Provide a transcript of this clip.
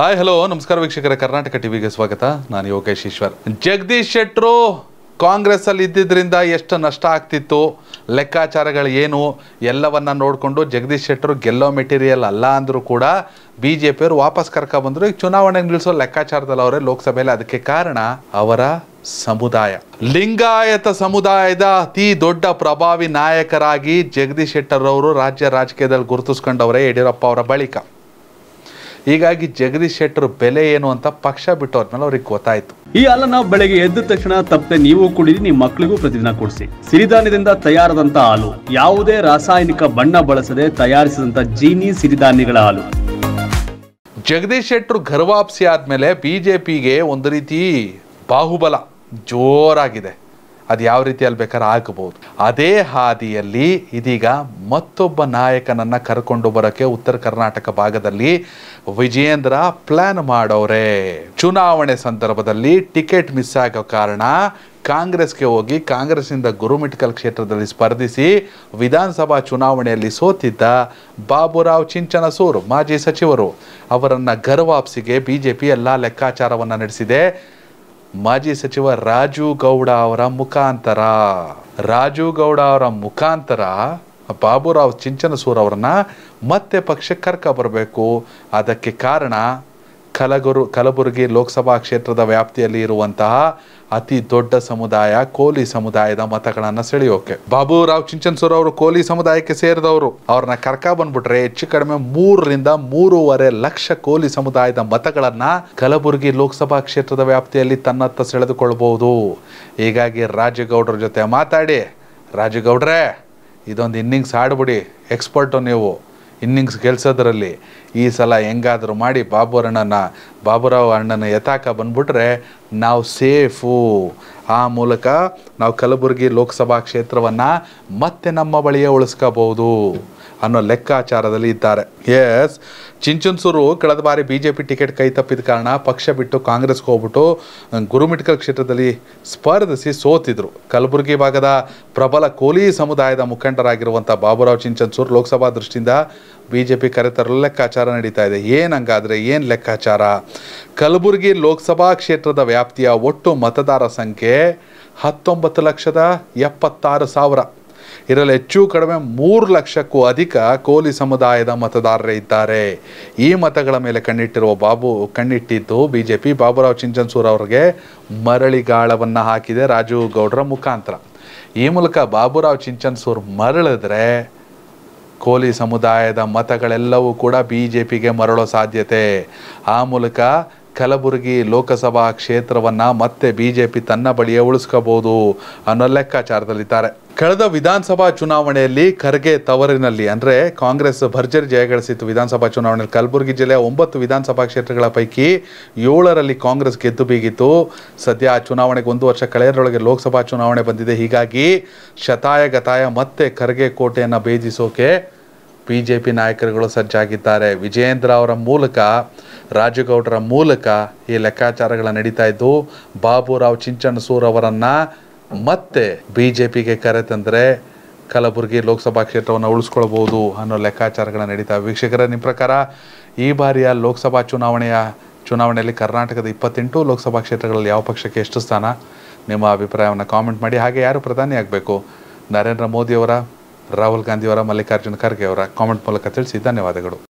hi hello ನಮಸ್ಕಾರ ವೀಕ್ಷಕರ ಕರ್ನಾಟಕ ಟಿವಿಗೆ ಸ್ವಾಗತ ನಾನು ಯೋಗೇಶ್ ಈಶ್ವರ್ ಜಗದೀಶ್ ಶೆಟ್ರು ಅಲ್ಲಿ ಇದ್ದಿದ್ದರಿಂದ ಎಷ್ಟು ನಷ್ಟ ಆಗ್ತಿತ್ತು ಲೆಕ್ಕಾಚಾರಗಳು ಏನು ಎಲ್ಲವನ್ನ ನೋಡಿಕೊಂಡು ಜಗದೀಶ್ ಶೆಟ್ಟರು ಗೆಲ್ಲೋ ಮೆಟೀರಿಯಲ್ ಅಲ್ಲ ಅಂದರೂ ಕೂಡ ಬಿ ಜೆ ಪಿಯವರು ವಾಪಸ್ ಬಂದರು ಈಗ ಚುನಾವಣೆಗೆ ನಿಲ್ಲಿಸೋ ಲೆಕ್ಕಾಚಾರದಲ್ಲಿ ಅವರೇ ಲೋಕಸಭೆಯಲ್ಲಿ ಅದಕ್ಕೆ ಕಾರಣ ಅವರ ಸಮುದಾಯ ಲಿಂಗಾಯತ ಸಮುದಾಯದ ಅತಿ ದೊಡ್ಡ ಪ್ರಭಾವಿ ನಾಯಕರಾಗಿ ಜಗದೀಶ್ ಶೆಟ್ಟರ್ ಅವರು ರಾಜ್ಯ ರಾಜಕೀಯದಲ್ಲಿ ಗುರುತಿಸ್ಕೊಂಡವರೇ ಯಡಿಯೂರಪ್ಪ ಅವರ ಬಳಿಕ ಹೀಗಾಗಿ ಜಗದೀಶ್ ಶೆಟ್ಟರ್ ಬೆಲೆ ಏನು ಅಂತ ಪಕ್ಷ ಬಿಟ್ಟು ಅವ್ರಿಗೆ ಗೊತ್ತಾಯ್ತು ಈ ನಾವು ಬೆಳಗ್ಗೆ ಎದ್ದ ತಕ್ಷಣ ತಪ್ಪದೆ ನೀವು ಕುಡಿದ್ರಿ ನಿಮ್ಮ ಮಕ್ಕಳಿಗೂ ಪ್ರತಿದಿನ ಕೊಡಿಸಿ ಸಿರಿಧಾನ್ಯದಿಂದ ತಯಾರಾದಂತ ಹಾಲು ಯಾವುದೇ ರಾಸಾಯನಿಕ ಬಣ್ಣ ಬಳಸದೆ ತಯಾರಿಸಿದಂತ ಜೀನಿ ಸಿರಿಧಾನ್ಯಗಳ ಹಾಲು ಜಗದೀಶ್ ಶೆಟ್ಟರ್ ಗರ್ವಾಪ್ಸಿ ಆದಮೇಲೆ ಬಿಜೆಪಿಗೆ ಒಂದು ರೀತಿ ಬಾಹುಬಲ ಜೋರಾಗಿದೆ ಅದು ಯಾವ ರೀತಿಯಲ್ಲಿ ಬೇಕಾದ್ರೆ ಆಗಬಹುದು ಅದೇ ಹಾದಿಯಲ್ಲಿ ಇದೀಗ ಮತ್ತೊಬ್ಬ ನಾಯಕನನ್ನ ಕರ್ಕೊಂಡು ಬರೋಕೆ ಉತ್ತರ ಕರ್ನಾಟಕ ಭಾಗದಲ್ಲಿ ವಿಜಯೇಂದ್ರ ಪ್ಲಾನ್ ಮಾಡೋರೆ ಚುನಾವಣೆ ಸಂದರ್ಭದಲ್ಲಿ ಟಿಕೆಟ್ ಮಿಸ್ ಆಗೋ ಕಾರಣ ಕಾಂಗ್ರೆಸ್ಗೆ ಹೋಗಿ ಕಾಂಗ್ರೆಸ್ನಿಂದ ಗುರುಮಿಟ್ಕಲ್ ಕ್ಷೇತ್ರದಲ್ಲಿ ಸ್ಪರ್ಧಿಸಿ ವಿಧಾನಸಭಾ ಚುನಾವಣೆಯಲ್ಲಿ ಸೋತಿದ್ದ ಬಾಬುರಾವ್ ಚಿಂಚನಸೂರ್ ಮಾಜಿ ಸಚಿವರು ಅವರನ್ನು ಗರ್ವಾಪ್ಸಿಗೆ ಬಿಜೆಪಿ ಎಲ್ಲಾ ಲೆಕ್ಕಾಚಾರವನ್ನ ಎಲ್ಲ ಲೆಕ್ಕಾಚಾರವನ್ನು ನಡೆಸಿದೆ ಮಾಜಿ ಸಚಿವ ರಾಜು ಗೌಡ ಅವರ ಮುಖಾಂತರ ರಾಜು ಗೌಡ ಅವರ ಮುಖಾಂತರ ಬಾಬುರಾವ್ ಚಿಂಚನಸೂರ್ ಅವರನ್ನ ಮತ್ತೆ ಪಕ್ಷಕ್ಕೆ ಕರ್ಕ ಬರಬೇಕು ಅದಕ್ಕೆ ಕಾರಣ ಕಲಗುರು ಕಲಬುರಗಿ ಲೋಕಸಭಾ ಕ್ಷೇತ್ರದ ವ್ಯಾಪ್ತಿಯಲ್ಲಿ ಇರುವಂತಹ ಅತಿ ದೊಡ್ಡ ಸಮುದಾಯ ಕೋಲಿ ಸಮುದಾಯದ ಮತಗಳನ್ನು ಸೆಳೆಯೋಕೆ ರಾವ್ ಚಿಂಚನ್ಸೂರ್ ಅವರು ಕೋಲಿ ಸಮುದಾಯಕ್ಕೆ ಸೇರಿದವರು ಅವ್ರನ್ನ ಕರ್ಕ ಬಂದ್ಬಿಟ್ರೆ ಹೆಚ್ಚು ಕಡಿಮೆ ಮೂರರಿಂದ ಮೂರುವರೆ ಲಕ್ಷ ಕೋಲಿ ಸಮುದಾಯದ ಮತಗಳನ್ನ ಕಲಬುರಗಿ ಲೋಕಸಭಾ ಕ್ಷೇತ್ರದ ವ್ಯಾಪ್ತಿಯಲ್ಲಿ ತನ್ನತ್ತ ಸೆಳೆದುಕೊಳ್ಬಹುದು ಹೀಗಾಗಿ ರಾಜೇಗೌಡರ ಜೊತೆ ಮಾತಾಡಿ ರಾಜೇಗೌಡ್ರೆ ಇದೊಂದು ಇನ್ನಿಂಗ್ಸ್ ಆಡ್ಬಿಡಿ ಎಕ್ಸ್ಪರ್ಟು ನೀವು ಇನ್ನಿಂಗ್ಸ್ ಗೆಲ್ಸೋದ್ರಲ್ಲಿ ಈ ಸಲ ಹೆಂಗಾದರೂ ಮಾಡಿ ಬಾಬುರಣ್ಣನ ಬಾಬುರಾವ್ ಅಣ್ಣನ ಯಥಾಕ ಬಂದ್ಬಿಟ್ರೆ ನಾವು ಸೇಫು ಆ ಮೂಲಕ ನಾವು ಕಲಬುರಗಿ ಲೋಕಸಭಾ ಕ್ಷೇತ್ರವನ್ನು ಮತ್ತೆ ನಮ್ಮ ಬಳಿಯೇ ಉಳಿಸ್ಕೋಬಹುದು ಅನ್ನೋ ಲೆಕ್ಕಾಚಾರದಲ್ಲಿ ಇದ್ದಾರೆ ಎಸ್ ಚಿಂಚುನ್ಸೂರು ಕಳೆದ ಬಾರಿ ಬಿ ಜೆ ಪಿ ಟಿಕೆಟ್ ಕೈ ತಪ್ಪಿದ ಕಾರಣ ಪಕ್ಷ ಬಿಟ್ಟು ಕಾಂಗ್ರೆಸ್ಗೆ ಹೋಗ್ಬಿಟ್ಟು ಗುರುಮಿಟ್ಕಲ್ ಕ್ಷೇತ್ರದಲ್ಲಿ ಸ್ಪರ್ಧಿಸಿ ಸೋತಿದ್ರು ಕಲಬುರಗಿ ಭಾಗದ ಪ್ರಬಲ ಕೋಲಿ ಸಮುದಾಯದ ಮುಖಂಡರಾಗಿರುವಂಥ ಬಾಬುರಾವ್ ಚಿಂಚನ್ಸೂರು ಲೋಕಸಭಾ ದೃಷ್ಟಿಯಿಂದ ಬಿ ಜೆ ಪಿ ಕರೆತರಲು ಲೆಕ್ಕಾಚಾರ ನಡೀತಾ ಇದೆ ಏನು ಹಂಗಾದರೆ ಏನು ಲೆಕ್ಕಾಚಾರ ಕಲಬುರಗಿ ಲೋಕಸಭಾ ಕ್ಷೇತ್ರದ ವ್ಯಾಪ್ತಿಯ ಒಟ್ಟು ಮತದಾರ ಸಂಖ್ಯೆ ಹತ್ತೊಂಬತ್ತು ಲಕ್ಷದ ಎಪ್ಪತ್ತಾರು ಸಾವಿರ ಇದರಲ್ಲಿ ಹೆಚ್ಚು ಕಡಿಮೆ ಮೂರು ಲಕ್ಷಕ್ಕೂ ಅಧಿಕ ಕೋಲಿ ಸಮುದಾಯದ ಮತದಾರರೇ ಇದ್ದಾರೆ ಈ ಮತಗಳ ಮೇಲೆ ಕಣ್ಣಿಟ್ಟಿರುವ ಬಾಬು ಕಣ್ಣಿಟ್ಟಿದ್ದು ಬಿಜೆಪಿ ಬಾಬುರಾವ್ ಚಿಂಚನ್ಸೂರ್ ಅವರಿಗೆ ಮರಳಿಗಾಳವನ್ನು ಹಾಕಿದೆ ರಾಜು ಗೌಡ್ರ ಮುಖಾಂತರ ಈ ಮೂಲಕ ಬಾಬುರಾವ್ ಚಿಂಚನ್ಸೂರ್ ಮರಳಿದ್ರೆ ಕೋಲಿ ಸಮುದಾಯದ ಮತಗಳೆಲ್ಲವೂ ಕೂಡ ಬಿ ಜೆ ಪಿಗೆ ಮರಳೋ ಸಾಧ್ಯತೆ ಆ ಮೂಲಕ ಕಲಬುರಗಿ ಲೋಕಸಭಾ ಕ್ಷೇತ್ರವನ್ನು ಮತ್ತೆ ಬಿ ಜೆ ಪಿ ತನ್ನ ಬಳಿಯೇ ಉಳಿಸ್ಕೋಬಹುದು ಅನ್ನೋ ಲೆಕ್ಕಾಚಾರದಲ್ಲಿದ್ದಾರೆ ಕಳೆದ ವಿಧಾನಸಭಾ ಚುನಾವಣೆಯಲ್ಲಿ ಖರ್ಗೆ ತವರಿನಲ್ಲಿ ಅಂದರೆ ಕಾಂಗ್ರೆಸ್ ಭರ್ಜರಿ ಜಯಗಳಿಸಿತ್ತು ವಿಧಾನಸಭಾ ಚುನಾವಣೆಯಲ್ಲಿ ಕಲಬುರಗಿ ಜಿಲ್ಲೆಯ ಒಂಬತ್ತು ವಿಧಾನಸಭಾ ಕ್ಷೇತ್ರಗಳ ಪೈಕಿ ಏಳರಲ್ಲಿ ಕಾಂಗ್ರೆಸ್ ಗೆದ್ದು ಬೀಗಿತ್ತು ಸದ್ಯ ಆ ಚುನಾವಣೆಗೆ ಒಂದು ವರ್ಷ ಕಳೆಯದರೊಳಗೆ ಲೋಕಸಭಾ ಚುನಾವಣೆ ಬಂದಿದೆ ಹೀಗಾಗಿ ಶತಾಯ ಗತಾಯ ಮತ್ತೆ ಖರ್ಗೆ ಕೋಟೆಯನ್ನು ಭೇದಿಸೋಕೆ ಬಿ ಜೆ ಪಿ ನಾಯಕರುಗಳು ಸಜ್ಜಾಗಿದ್ದಾರೆ ವಿಜಯೇಂದ್ರ ಅವರ ಮೂಲಕ ರಾಜಗೌಡರ ಮೂಲಕ ಈ ಲೆಕ್ಕಾಚಾರಗಳ ನಡೀತಾ ಇದ್ದು ಬಾಬುರಾವ್ ಚಿಂಚಣಸೂರ್ ಅವರನ್ನು ಮತ್ತೆ ಬಿ ಜೆ ಪಿಗೆ ಕರೆತಂದರೆ ಕಲಬುರಗಿ ಲೋಕಸಭಾ ಕ್ಷೇತ್ರವನ್ನು ಉಳಿಸ್ಕೊಳ್ಬೋದು ಅನ್ನೋ ಲೆಕ್ಕಾಚಾರಗಳ ನಡೀತಾ ವೀಕ್ಷಕರ ನಿಮ್ಮ ಪ್ರಕಾರ ಈ ಬಾರಿಯ ಲೋಕಸಭಾ ಚುನಾವಣೆಯ ಚುನಾವಣೆಯಲ್ಲಿ ಕರ್ನಾಟಕದ ಇಪ್ಪತ್ತೆಂಟು ಲೋಕಸಭಾ ಕ್ಷೇತ್ರಗಳಲ್ಲಿ ಯಾವ ಪಕ್ಷಕ್ಕೆ ಎಷ್ಟು ಸ್ಥಾನ ನಿಮ್ಮ ಅಭಿಪ್ರಾಯವನ್ನು ಕಾಮೆಂಟ್ ಮಾಡಿ ಹಾಗೆ ಯಾರು ಪ್ರಧಾನಿಯಾಗಬೇಕು ನರೇಂದ್ರ ಮೋದಿಯವರ ರಾಹುಲ್ ಗಾಂಧಿಯವರ ಮಲ್ಲಿಕಾರ್ಜುನ ಖರ್ಗೆ ಅವರ ಕಾಮೆಂಟ್ ಮೂಲಕ ತಿಳಿಸಿ ಧನ್ಯವಾದಗಳು